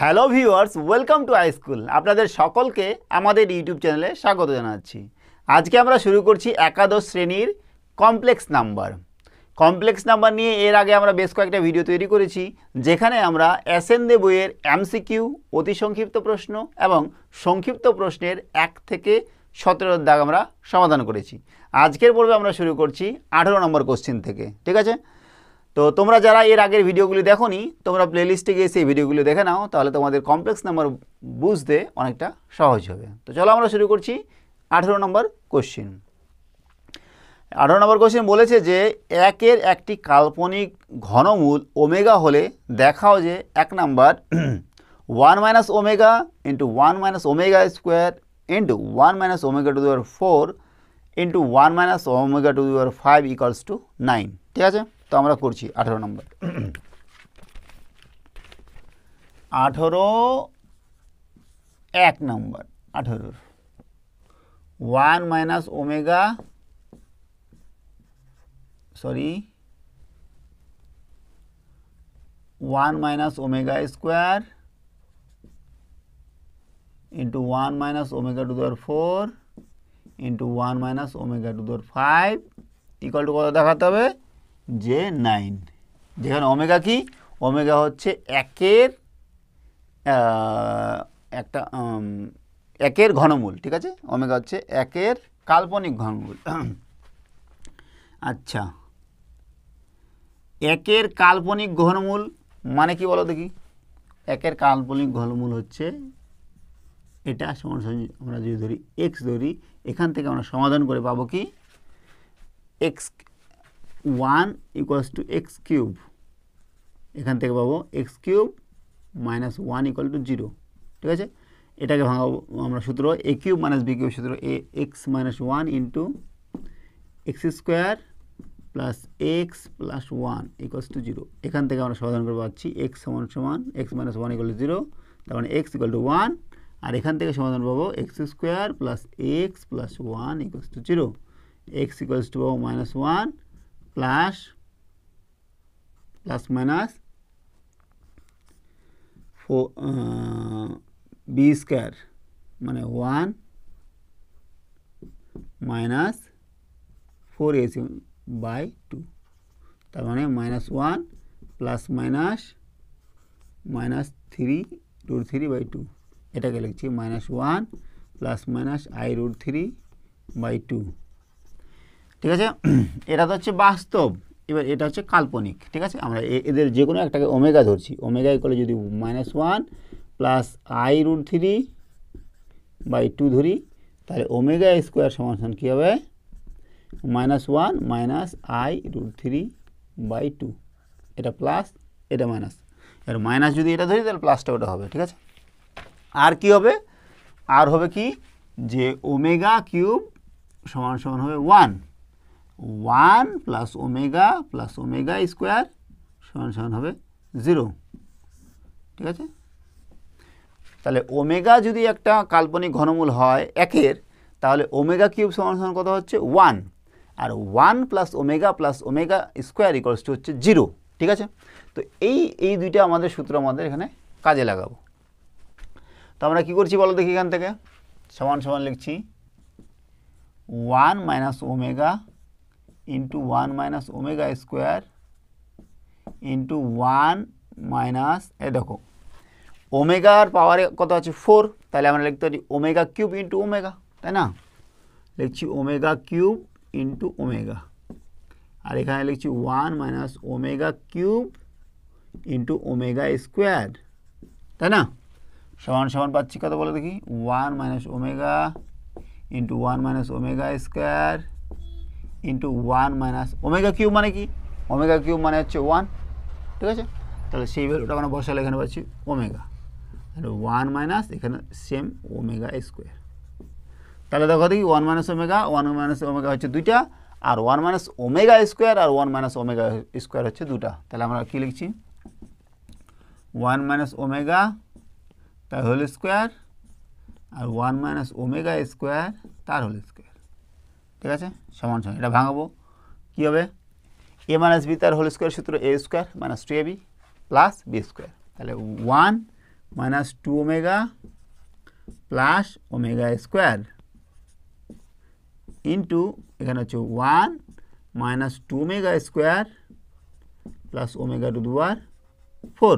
hello viewers welcome to I school আপনাদের সকলকে আমাদের ইউটিউব চ্যানেলে স্বাগত জানাচ্ছি আজকে আমরা শুরু করছি একাদশ শ্রেণীর কমপ্লেক্স নাম্বার কমপ্লেক্স নাম্বার নিয়ে এর আগে আমরা বেশ কয়েকটা ভিডিও তৈরি করেছি যেখানে আমরা দে বইয়ের এমসিকিউ অতি সংক্ষিপ্ত প্রশ্ন এবং সংক্ষিপ্ত প্রশ্নের এক থেকে সতেরো দাগ আমরা সমাধান করেছি আজকের পর্বে আমরা শুরু করছি আঠেরো নম্বর কোশ্চিন থেকে ঠিক আছে তো তোমরা যারা এর আগের ভিডিওগুলি নি তোমরা প্লেলিস্টে গিয়ে সেই ভিডিওগুলি দেখে নাও তাহলে তোমাদের কমপ্লেক্স নাম্বার বুঝতে অনেকটা সহজ হবে তো চলো আমরা শুরু করছি আঠেরো নম্বর কোশ্চিন আঠেরো নম্বর কোশ্চেন বলেছে যে একের একটি কাল্পনিক ঘনমূল ওমেগা হলে দেখাও যে এক number one minus omega into one minus omega square into one minus omega to the power four into one minus omega to the power five equals to nine ঠিক আছে তো আমরা করছি আঠেরো নম্বর আঠেরো এক নম্বর আঠেরোর one minus omega sorry one minus omega square into one minus omega to the four into one minus omega to the five equal to কত দেখাতে হবে যে নাইন যেখানে অমেগা কি অমেগা হচ্ছে একের একটা একের ঘনমূল ঠিক আছে ওমেগা হচ্ছে একের কাল্পনিক ঘনমূল আচ্ছা একের কাল্পনিক ঘনমূল মানে কি বলো দেখি একের কাল্পনিক ঘনমূল হচ্ছে এটা সমান আমরা যদি ধরি এক্স ধরি এখান থেকে আমরা সমাধান করে পাবো কি x one equals to x cube এখান থেকে পাবো x cube minus one equal to zero ঠিক আছে এটাকে ভাঙাবো আমরা সূত্র a cube minus b cube সূত্র এ x minus one into x square plus x plus one equals to zero এখান থেকে আমরা সমাধান করে পাচ্ছি এক্স সমান সমান x minus one equal to zero তার মানে এক্স ইকুয়াল টু ওয়ান আর এখান থেকে সমাধান পাবো x square plus x plus one equals to zero x equals to পাবো minus one plus plus minus four b square মানে one minus four AC by two তার মানে minus one plus minus minus three root three by two এটাকে লিখছি minus one plus minus i root three by two ঠিক আছে এটা তো হচ্ছে বাস্তব এবার এটা হচ্ছে কাল্পনিক ঠিক আছে আমরা এদের যে কোনো একটাকে ওমেগা ধরছি ওমেগা করলে যদি minus one plus i root three by two ধরি তাহলে ওমেগা স্কোয়ার সমান সমান কী হবে minus one minus i root three by two এটা প্লাস এটা মাইনাস এবার মাইনাস যদি এটা ধরি তাহলে প্লাসটা ওটা হবে ঠিক আছে আর কি হবে আর হবে কি যে ওমেগা কিউব সমান সমান হবে one one plus omega plus omega square সমান সমান হবে জিরো ঠিক আছে তাহলে ওমেগা যদি একটা কাল্পনিক ঘনমূল হয় একের তাহলে ওমেগা কিউব সমান সমান কত হচ্ছে ওয়ান আর one plus omega plus omega square equals to হচ্ছে জিরো ঠিক আছে তো এই এই দুইটা আমাদের সূত্র আমাদের এখানে কাজে লাগাবো তো আমরা কী করছি বলো দেখি এখান থেকে সমান সমান লিখছি one minus omega into one minus omega square into one minus ए देखो ओमेगार पावर कत आज फोर तेल लिखते ओमेगा किूब इंटू ओमेगा तैना लिखी ओमेगा किूब इंटू ओमेगा और ये लिखी one minus omega cube into omega square तैना समान समान पासी कत बोले देखी one minus omega into one minus omega square into one minus omega cube মানে কি ওমেগা কিউ মানে হচ্ছে ওয়ান ঠিক আছে তাহলে সেই ভ্যালুটা আমরা বসালে এখানে পাচ্ছি ওমেগা তাহলে ওয়ান মাইনাস এখানে সেম ওমেগা স্কোয়ার তাহলে দেখো দেখি one minus omega one minus omega হচ্ছে দুইটা আর ওয়ান মাইনাস ওমেগা স্কোয়ার আর ওয়ান মাইনাস ওমেগা স্কোয়ার হচ্ছে দুটা তাহলে আমরা কী লিখছি ওয়ান মাইনাস ওমেগা তার হোল স্কোয়ার আর ওয়ান মাইনাস ওমেগা স্কোয়ার তার হোল স্কোয়ার ঠিক আছে সমান সমান এটা ভাঙাবো কী হবে এ মাইনাস বি তার হোল স্কোয়ার সূত্র a square minus two A b plus b square তাহলে one minus two omega plus omega square into এখানে হচ্ছে one minus two omega square plus omega to the power four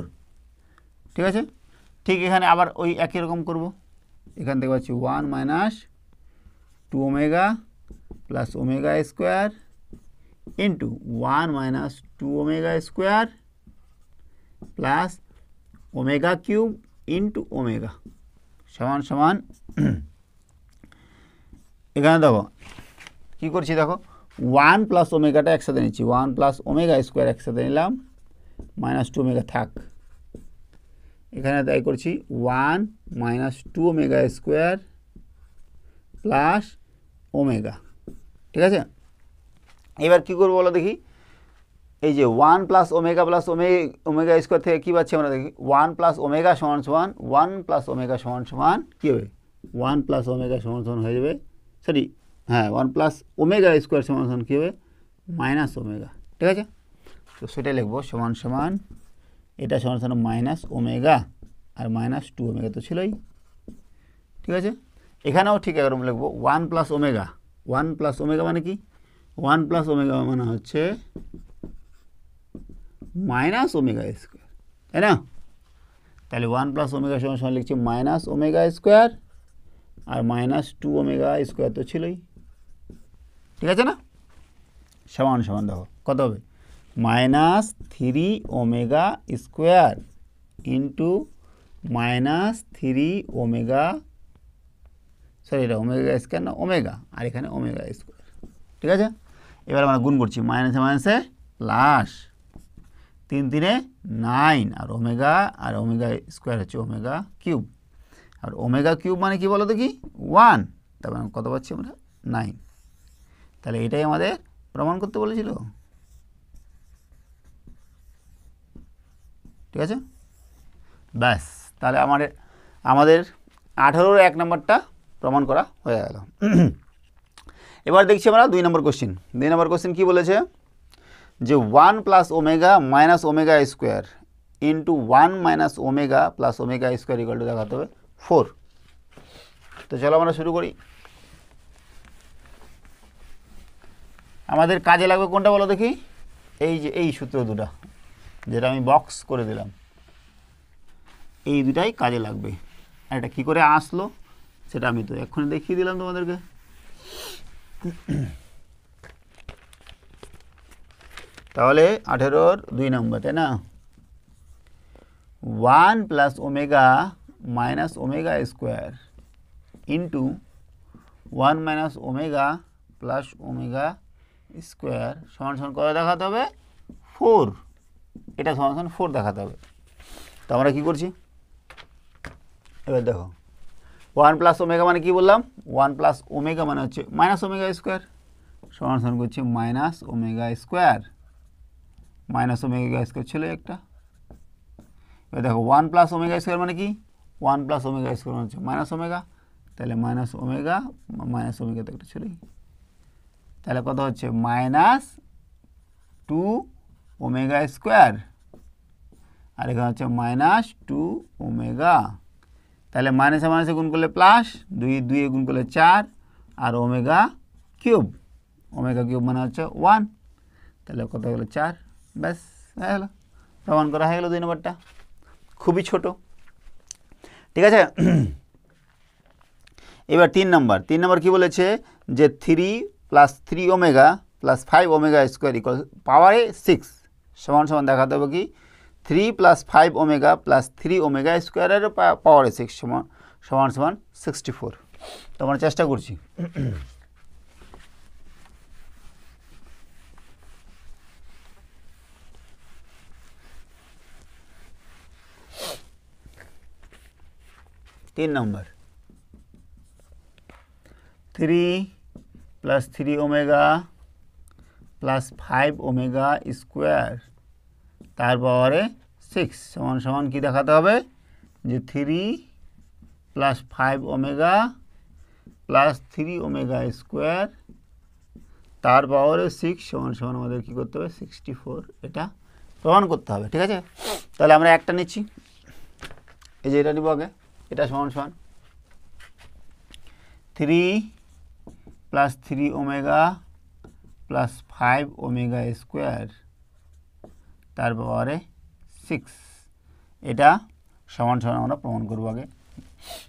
ঠিক আছে ঠিক এখানে আবার ওই একই রকম করব এখান থেকে পাচ্ছি one minus two omega plus omega square into one minus two omega square plus omega cube into omega সমান সমান এখানে দেখো কী করছি দেখো ওয়ান প্লাস ওমেগাটা একসাথে নিচ্ছি ওয়ান প্লাস ওমেগা স্কোয়ার একসাথে নিলাম মাইনাস টু ওমেগা থাক এখানে তাই করছি one minus two omega square plus omega ঠিক আছে এবার কী করবো বলো দেখি এই যে ওয়ান প্লাস ওমেগা প্লাস ওমে ওমেগা স্কোয়ার থেকে কী পাচ্ছি আমরা দেখি ওয়ান প্লাস ওমেগা সমান সমান ওয়ান প্লাস ওমেগা সমান সমান কী হবে ওয়ান প্লাস ওমেগা সমান সমান হয়ে যাবে সরি হ্যাঁ ওয়ান প্লাস ওমেগা স্কোয়ার সমান সমান কী হবে মাইনাস ওমেগা ঠিক আছে তো সেটাই লিখবো সমান সমান এটা সমান সমান মাইনাস ওমেগা আর মাইনাস টু ওমেগা তো ছিলই ঠিক আছে এখানেও ঠিক এরকম লিখবো one plus omega one plus omega মানে কি ওয়ান প্লাস ওমেগা মানে হচ্ছে মাইনাস ওমেগা স্কোয়ার তাই না তাহলে ওয়ান প্লাস ওমেগা সময় সময় লিখছি মাইনাস ওমেগা স্কোয়ার আর মাইনাস টু ওমেগা স্কোয়ার তো ছিলই ঠিক আছে না সমান সমান দেখো কত হবে minus three omega square into minus three omega sorry এটা ওমেগা স্কোয়ার না ওমেগা আর এখানে ওমেগা স্কোয়ার ঠিক আছে এবার আমরা গুণ করছি মাইনাসে মাইনাসে প্লাস তিন তিনে নাইন আর ওমেগা আর ওমেগা স্কোয়ার হচ্ছে ওমেগা কিউব আর ওমেগা কিউব মানে কি বলো দেখি ওয়ান তারপরে মানে কত পাচ্ছি আমরা নাইন তাহলে এটাই আমাদের প্রমাণ করতে বলেছিল ঠিক আছে ব্যাস তাহলে আমাদের আমাদের আঠেরোর এক নম্বরটা প্রমাণ করা হয়ে গেল এবার দেখছি আমরা দুই নম্বর কোশ্চিন দুই নম্বর কোশ্চিন কী বলেছে যে one plus omega minus omega square into one minus omega plus omega square equal to দেখাতে হবে ফোর তো চলো আমরা শুরু করি আমাদের কাজে লাগবে কোনটা বলো দেখি এই যে এই সূত্র দুটা যেটা আমি বক্স করে দিলাম এই দুটাই কাজে লাগবে এটা কি করে আসলো সেটা আমি তো এক্ষুনি দেখিয়ে দিলাম তোমাদেরকে তাহলে আঠেরোর দুই নম্বর তাই না one plus omega minus omega square into one minus omega plus omega square সমান কত দেখাতে হবে ফোর এটা সমান ফোর দেখাতে হবে তো আমরা কী করছি এবার দেখো ওয়ান প্লাস ওমেগা মানে কি বললাম ওয়ান প্লাস ওমেগা মানে হচ্ছে মাইনাস ওমেগা স্কোয়ার সমান সমান করছে minus omega square minus omega square ছিল একটা এবার দেখো ওয়ান প্লাস ওমেগা স্কোয়ার মানে কি ওয়ান প্লাস ওমেগা স্কোয়ার মানে হচ্ছে মাইনাস ওমেগা তাহলে মাইনাস ওমেগা মাইনাস ওমেগা তো একটা ছিল তাহলে কত হচ্ছে মাইনাস টু ওমেগা স্কোয়ার আর এখানে হচ্ছে মাইনাস টু ওমেগা তাহলে মাইনাসে মাইনাসে গুণ করলে প্লাস দুই দুইয়ে গুণ করলে চার আর ওমেগা কিউব ওমেগা কিউব মানে হচ্ছে ওয়ান তাহলে কত গেল চার ব্যাস হয়ে গেলো প্রমাণ করা হয়ে গেলো দুই নম্বরটা খুবই ছোট ঠিক আছে এবার তিন নম্বর তিন নম্বর কি বলেছে যে three plus three omega plus five omega square equal পাওয়ারে সিক্স সমান সমান দেখাতে হবে কি three plus five omega plus three omega স্কোয়ারের পাওয়ার সিক্স সমান সমান সমান সিক্সটি ফোর তোমার চেষ্টা করছি তিন নম্বর three plus three omega plus five omega square তার পাওয়ারে সিক্স সমান সমান কী দেখাতে হবে যে three plus five omega plus three omega square তার পাওয়ারে সিক্স সমান সমান আমাদের কী করতে হবে সিক্সটি ফোর এটা প্রমাণ করতে হবে ঠিক আছে তাহলে আমরা একটা নিচ্ছি এই যে এটা নিব আগে এটা সমান সমান three plus three omega plus five omega square তার পাওয়ারে সিক্স এটা সমান সমান আমরা প্রমাণ করবো আগে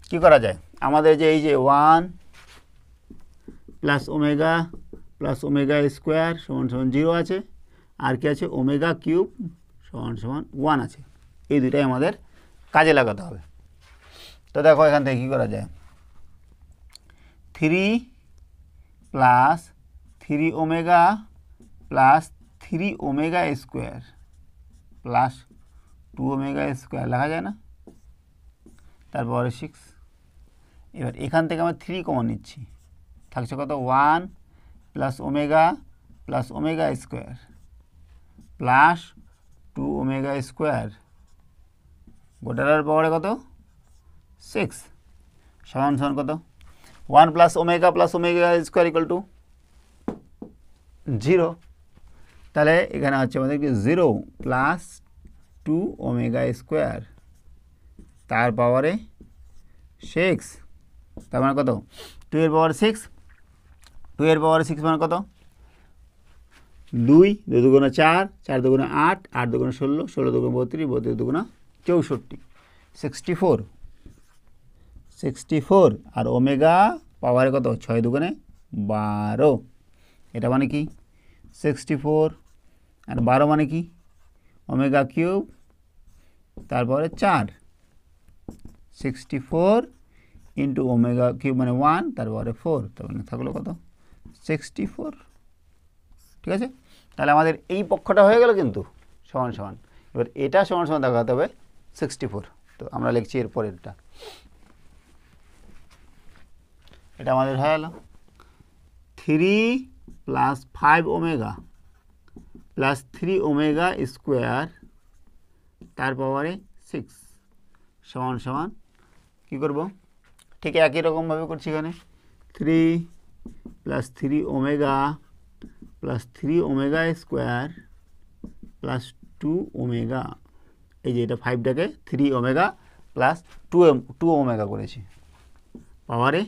কী করা যায় আমাদের যে এই যে one plus omega plus omega square সমান সমান জিরো আছে আর কি আছে ওমেগা কিউব সমান সমান ওয়ান আছে এই দুটাই আমাদের কাজে লাগাতে হবে তো দেখো এখান থেকে কী করা যায় three plus three omega plus three omega square plus two omega square লেখা যায় না তারপরে সিক্স এবার এখান থেকে আমরা থ্রি কমন নিচ্ছি থাকছে কত one plus omega plus omega square plus two omega square গোটার পরে কত সিক্স সমান সমান কত one plus omega plus omega square equal to zero তাহলে এখানে হচ্ছে আমাদের কি zero plus two omega square তার পাওয়ারে সিক্স তার মানে কত টু এর পাওয়ার সিক্স টু এর পাওয়ার সিক্স মানে কত দুই দুই দুগুণা চার চার দুগুণা আট আট দুগুণা ষোলো ষোলো দুগুণা বত্রিশ বত্রিশ দুগুণা চৌষট্টি সিক্সটি ফোর সিক্সটি ফোর আর ওমেগা পাওয়ারে কত ছয় দুগুণে বারো এটা মানে কি সিক্সটি ফোর আর বারো মানে কি ওমেগা কিউব তারপরে চার sixty four into omega cube মানে ওয়ান তারপরে ফোর তারপরে মানে থাকলো কত সিক্সটি ফোর ঠিক আছে তাহলে আমাদের এই পক্ষটা হয়ে গেল কিন্তু সমান সমান এবার এটা সমান সমান দেখাতে হবে সিক্সটি ফোর তো আমরা লিখছি এরপর এটা এটা আমাদের হয়ে গেল three plus five omega plus three omega square তার পাওয়ারে সিক্স সমান সমান কী করব ঠিক একই রকমভাবে করছি এখানে three plus three omega plus three omega square plus two omega এই যে এটা ফাইভটাকে three omega plus two two omega করেছি পাওয়ারে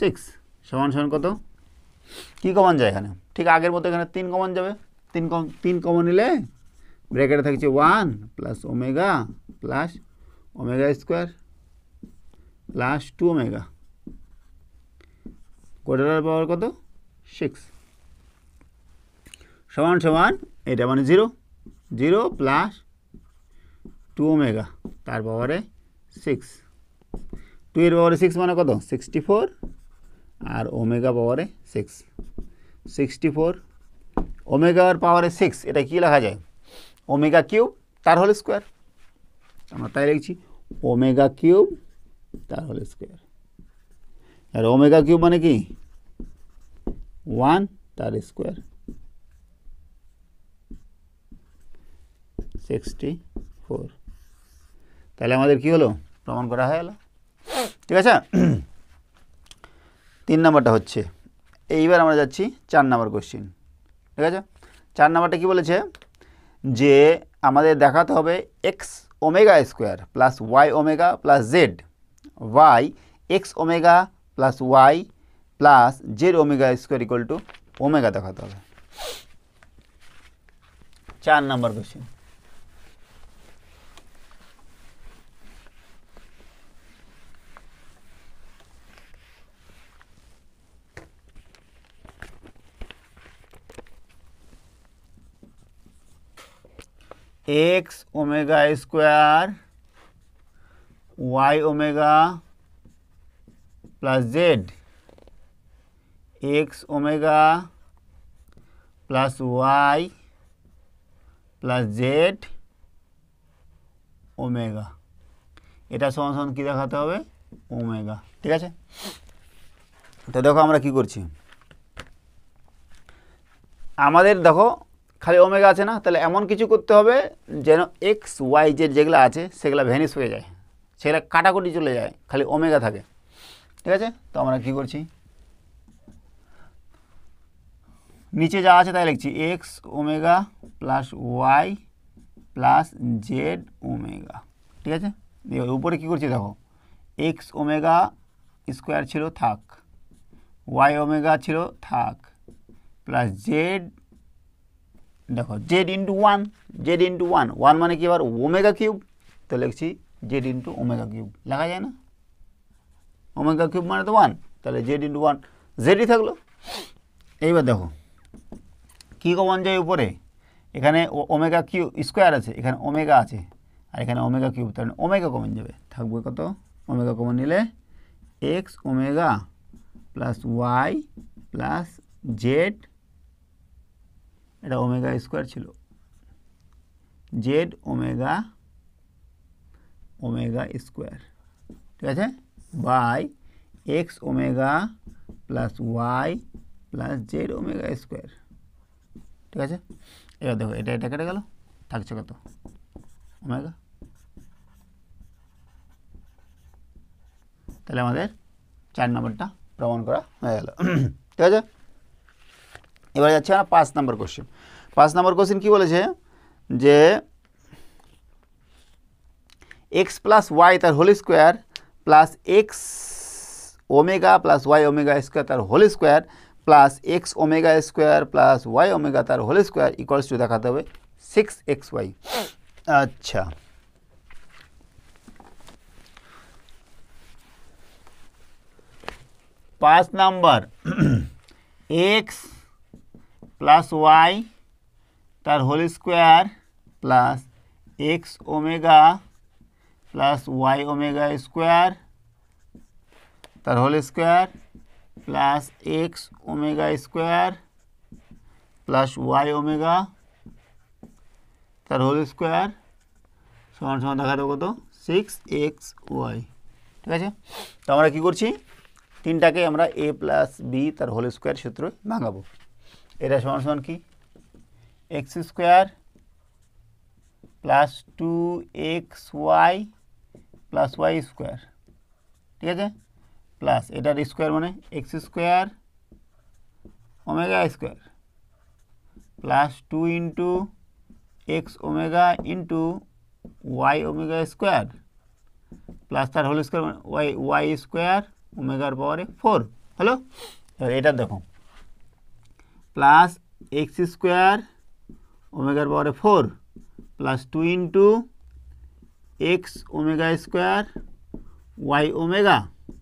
সিক্স সমান সমান কত কী কমান যায় এখানে ঠিক আগের মতো এখানে তিন কমান যাবে তিন কম তিন কমন নিলে ব্র্যাকেটে থাকছে one plus omega plus omega square plus two omega কোটাটার পাওয়ার কত সিক্স সমান সমান এটা মানে zero zero plus two omega তার পাওয়ারে সিক্স টু এর পাওয়ারে সিক্স মানে কত সিক্সটি ফোর আর ওমেগা পাওয়ারে সিক্স সিক্সটি ফোর ওমেগার পাওয়ারে সিক্স এটা কি লেখা যায় ওমেগা কিউব তার হল স্কোয়ার আমরা তাই লিখছি ওমেগা কিউব তার হল স্কোয়ার আর ওমেগা কিউব মানে কি ওয়ান তার স্কোয়ার সিক্সটি ফোর তাহলে আমাদের কি হলো প্রমাণ করা হয়ে গেল ঠিক আছে তিন নম্বরটা হচ্ছে এইবার আমরা যাচ্ছি চার নম্বর কোশ্চিন ঠিক আছে চার নাম্বারটা কী বলেছে যে আমাদের দেখাতে হবে x omega square plus y omega plus z y x omega plus y plus z omega square equal to omega দেখাতে হবে চার number question x omega square y omega plus z x omega plus y plus z omega এটা সমান সমান কী দেখাতে হবে omega ঠিক আছে তো দেখো আমরা কি করছি আমাদের দেখো খালি ওমেগা আছে না তাহলে এমন কিছু করতে হবে যেন এক্স ওয়াই জেড যেগুলো আছে সেগুলো ভ্যানিশ হয়ে যায় সেগুলো কাটাকুটি চলে যায় খালি ওমেগা থাকে ঠিক আছে তো আমরা কী করছি নিচে যা আছে তাই লিখছি x omega plus y plus z omega ঠিক আছে উপরে কী করছি দেখো এক্স ওমেগা স্কোয়ার ছিল থাক ওয়াই ওমেগা ছিল থাক প্লাস জেড দেখো z into one z into one one মানে কি আবার ওমেগা কিউব তো লিখছি জেড ইন্টু ওমেগা কিউব লেখা যায় না ওমেগা কিউব মানে তো ওয়ান তাহলে জেড ইন্টু ওয়ান জেডই থাকলো এইবার দেখো কী কমন যায় উপরে এখানে ওমেগা কিউ স্কোয়ার আছে এখানে ওমেগা আছে আর এখানে ওমেগা কিউব তার ওমেগা কমন যাবে থাকবে কত ওমেগা কমন নিলে x omega plus y plus z এটা ওমেগা স্কোয়ার ছিল জেড ওমেগা ওমেগা স্কোয়ার ঠিক আছে by x omega plus y plus z omega square ঠিক আছে এবার দেখো এটা এটা কেটে গেল থাকছে কত ওমেগা তাহলে আমাদের চার নম্বরটা প্রমাণ করা হয়ে গেল ঠিক আছে এবারে যাচ্ছে আমরা পাঁচ নম্বর কোশ্চেন পাঁচ নম্বর কোশ্চেন কী বলেছে যে এক্স প্লাস ওয়াই তার whole square plus x omega plus y omega square তার whole square plus x omega square plus y omega তার হোল স্কোয়ার ইকুয়ালস টু দেখাতে হবে সিক্স এক্স ওয়াই আচ্ছা पांच नंबर एक्स প্লাস ওয়াই তার whole square plus x omega plus y omega square তার whole square plus x omega square plus y omega তার whole square সমান সমান দেখা দেবো কত সিক্স এক্স ওয়াই ঠিক আছে তো আমরা কী করছি তিনটাকে আমরা এ প্লাস বি তার হোল স্কোয়ার সূত্র ভাঙাবো এটা সমান সমান কি x square plus two x y plus y square ঠিক আছে প্লাস এটার স্কোয়ার মানে x square omega square plus two into x omega into y omega square plus তার হোল স্কোয়ার মানে ওয়াই ওয়াই স্কোয়ার ওমেগার পাওয়ারে ফোর হ্যালো এবার এটা দেখো প্লাস এক্স স্কোয়ার ওমেগার পাওয়ারে four plus two into x omega square y omega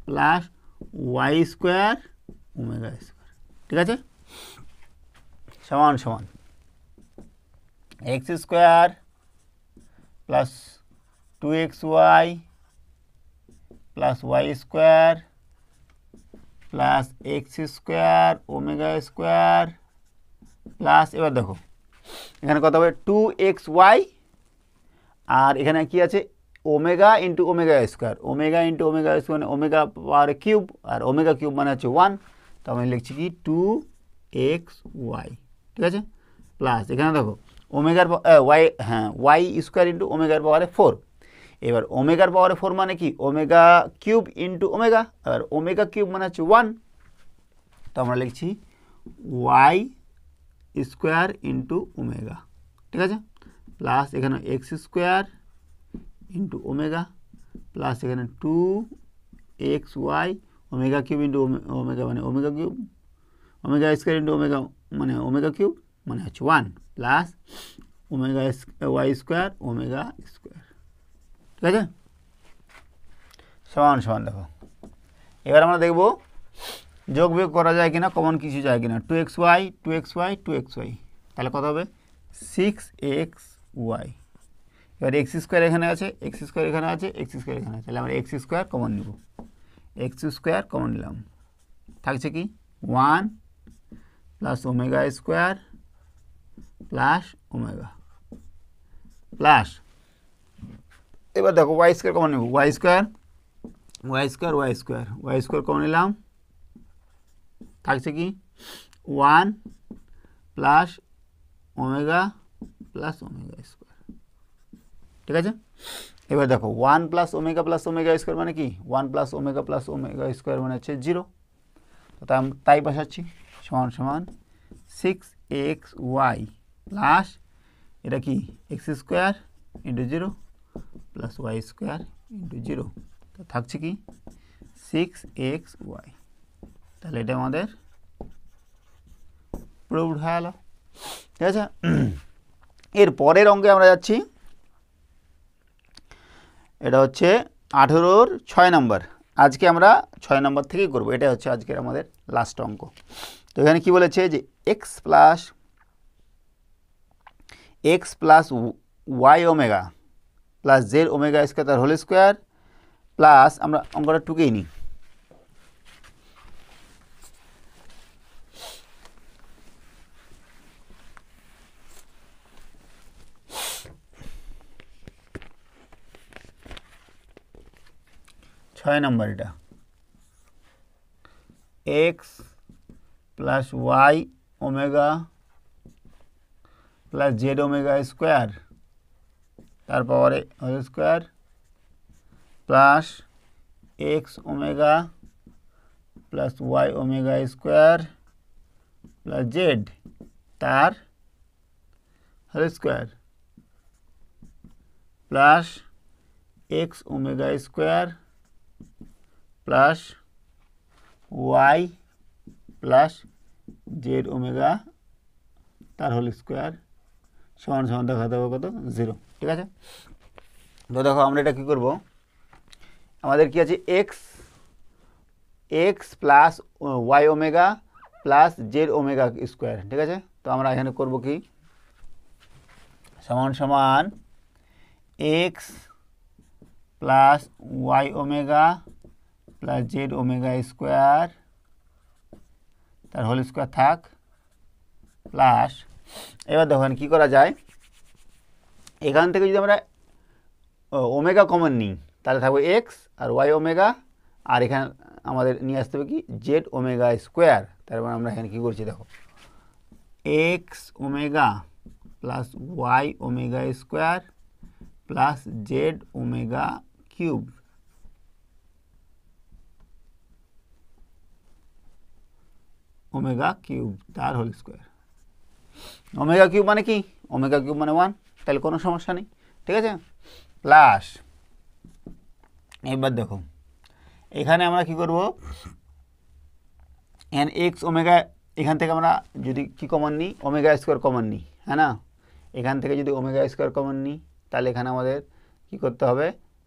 plus y square omega square ঠিক আছে সমান সমান x square plus two x y plus y square plus x square omega square plus এবার দেখো এখানে কত হবে টু এক্স ওয়াই আর এখানে কি আছে omega into omega square omega into omega square মানে ওমেগা পাওয়ার কিউব আর ওমেগা কিউব মানে হচ্ছে ওয়ান তো আমি লিখছি কি টু এক্স ওয়াই ঠিক আছে প্লাস এখানে দেখো ওমেগার ওয়াই হ্যাঁ ওয়াই স্কোয়ার ইন্টু ওমেগার পাওয়ারে ফোর এবার ওমেগার পাওয়ারে ফোর মানে কি ওমেগা কিউব ইন্টু ওমেগা এবার ওমেগা কিউব মানে হচ্ছে ওয়ান তো আমরা লিখছি ওয়াই স্কোয়ার ইন্টু ওমেগা ঠিক আছে প্লাস এখানে x square into omega plus এখানে two x y omega cube into omega মানে omega cube omega square into omega মানে ওমেগা কিউব মানে হচ্ছে one plus omega y square omega square ঠিক আছে সমান সমান দেখো এবার আমরা দেখব যোগ বিয়োগ করা যায় কিনা কমন কিছু যায় কিনা two x y two x y two x y তাহলে কত হবে সিক্স এক্স ওয়াই এবার এক্স স্কোয়ার এখানে আছে এক্স স্কোয়ার এখানে আছে এক্স স্কোয়ার এখানে আছে তাহলে আমরা এক্স স্কোয়ার কমন নিব এক্স স্কোয়ার কমন নিলাম থাকছে কি one plus omega square plus omega plus এবার দেখো ওয়াই স্কোয়ার কমন নেব y square y square y square y square common নিলাম থাকছে কি one plus omega plus omega square ঠিক আছে এবার দেখো one plus omega plus omega square মানে কি one plus omega plus omega square মানে হচ্ছে জিরো তো তাই বসাচ্ছি সমান সমান সিক্স এক্স ওয়াই প্লাস এটা কি x square into zero plus y square into zero তো থাকছে কি সিক্স এক্স ওয়াই তাহলে এটা আমাদের প্রুভড হয়ে গেল ঠিক আছে এর পরের অঙ্কে আমরা যাচ্ছি এটা হচ্ছে আঠেরোর ছয় নম্বর আজকে আমরা ছয় নম্বর থেকেই করবো এটা হচ্ছে আজকের আমাদের লাস্ট অঙ্ক তো এখানে কি বলেছে যে x plus x plus y omega plus z omega square তার হোল স্কোয়ার প্লাস আমরা অঙ্কটা টুকেই নিই number x plus y omega plus z omega square तर पर square plus x omega plus y omega square plus z तर whole square plus x omega square plus y plus z omega তার whole square সমান সমান দেখা দেবো কত zero ঠিক আছে তো দেখো আমরা এটা কী করবো আমাদের কি আছে x x plus y omega plus z omega square ঠিক আছে তো আমরা এখানে করব কি সমান সমান x plus y omega plus z omega square তার হোল স্কোয়ার থাক প্লাস এবার দেখেন কি করা যায় এখান থেকে যদি আমরা ওমেগা কমন নিই তাহলে থাকবে এক্স আর ওয়াই ওমেগা আর এখানে আমাদের নিয়ে আসতে হবে কি জেড ওমেগা স্কোয়ার তারপর আমরা এখানে কী করছি দেখো x omega plus y omega square plus z omega cube omega cube তার হোল স্কোয়ার ওমেগা কিউব মানে কি ওমেগা কিউব মানে ওয়ান তাহলে কোনো সমস্যা নেই ঠিক আছে প্লাস এবার দেখো এখানে আমরা কি করব এন এক্স ওমেগা এখান থেকে আমরা যদি কি কমন নিই ওমেগা স্কোয়ার কমন নিই হ্যাঁ না এখান থেকে যদি ওমেগা স্কোয়ার কমন নিই তাহলে এখানে আমাদের কি করতে হবে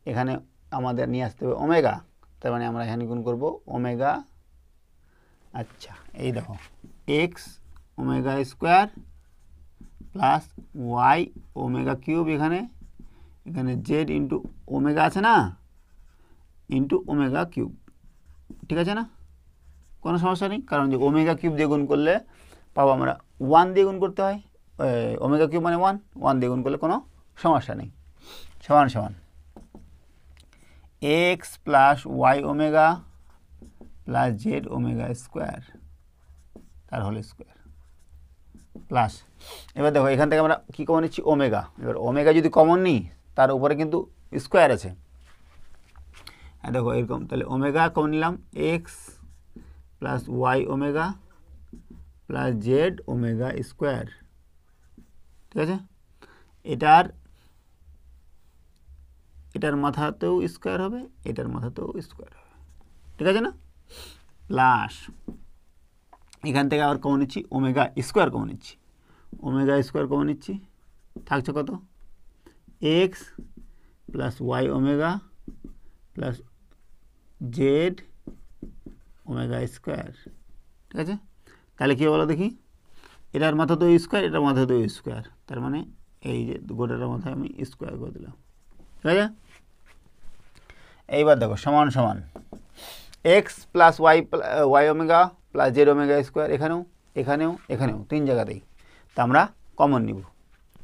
এখানে আমাদের নিয়ে আসতে হবে ওমেগা তার মানে আমরা এখানে গুণ করবো ওমেগা আচ্ছা এই দেখো x omega square plus y omega cube এখানে এখানে জেড ইন্টু ওমেগা আছে না ইন্টু ওমেগা কিউব ঠিক আছে না কোনো সমস্যা নেই কারণ যে ওমেগা কিউব দিয়ে করলে পাবো আমরা ওয়ান দিয়ে করতে হয় ওমেগা কিউব মানে ওয়ান ওয়ান দিয়ে করলে কোনো সমস্যা নেই সমান সমান x plus y omega plus z omega square তার হল স্কোয়ার প্লাস এবার দেখো এখান থেকে আমরা কী কমন নিচ্ছি ওমেগা এবার ওমেগা যদি কমন নিই তার উপরে কিন্তু স্কোয়ার আছে হ্যাঁ দেখো এরকম তাহলে ওমেগা কমন নিলাম x plus y omega plus z omega square ঠিক আছে এটার এটার মাথাতেও স্কোয়ার হবে এটার মাথাতেও স্কোয়ার হবে ঠিক আছে না প্লাস এখান থেকে আবার কমন নিচ্ছি ওমেগা স্কোয়ার কমন নিচ্ছি ওমেগা স্কোয়ার কমন নিচ্ছি থাকছে কত x plus y omega plus z omega square ঠিক আছে তাহলে কী বলো দেখি এটার মাথা তো স্কোয়ার এটার মাথা তো স্কোয়ার তার মানে এই যে গোটাটার মাথায় আমি স্কোয়ার করে দিলাম ঠিক আছে এইবার দেখো সমান সমান x plus y y omega plus z omega square এখানেও এখানেও এখানেও তিন জায়গাতেই তা আমরা কমন নিব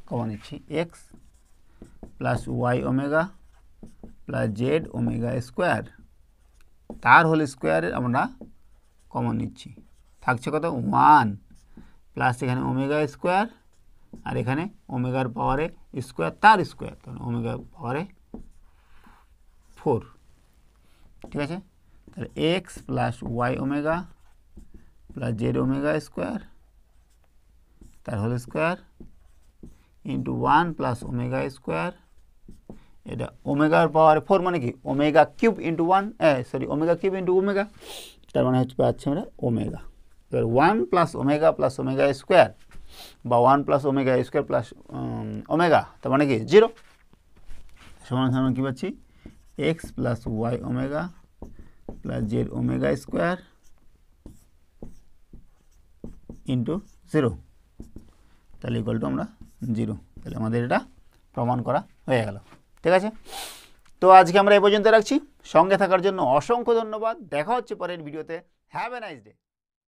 কমন নিচ্ছি x plus y omega plus z omega square তার হোল স্কোয়ারের আমরা কমন নিচ্ছি থাকছে কত ওয়ান প্লাস এখানে ওমেগা স্কোয়ার আর এখানে ওমেগার পাওয়ারে স্কোয়ার তার স্কোয়ার তাহলে ওমেগা পাওয়ারে ফোর ঠিক আছে তাহলে x plus y omega plus z omega square তার whole square into one plus omega square এটা ওমেগার পাওয়ার ফোর মানে কি omega cube into one sorry omega cube into omega তার মানে হচ্ছে পাচ্ছি আমরা ওমেগা এবার one plus omega plus omega square বা one plus omega square plus omega তার মানে কি জিরো সমান সমান কী পাচ্ছি x plus y omega plus z omega square into zero তাহলে ইকুয়াল টু আমরা জিরো তাহলে আমাদের এটা প্রমাণ করা হয়ে গেল ঠিক আছে তো আজকে আমরা এ পর্যন্ত রাখছি সঙ্গে থাকার জন্য অসংখ্য ধন্যবাদ দেখা হচ্ছে পরের ভিডিওতে হ্যাভ এ নাইস ডে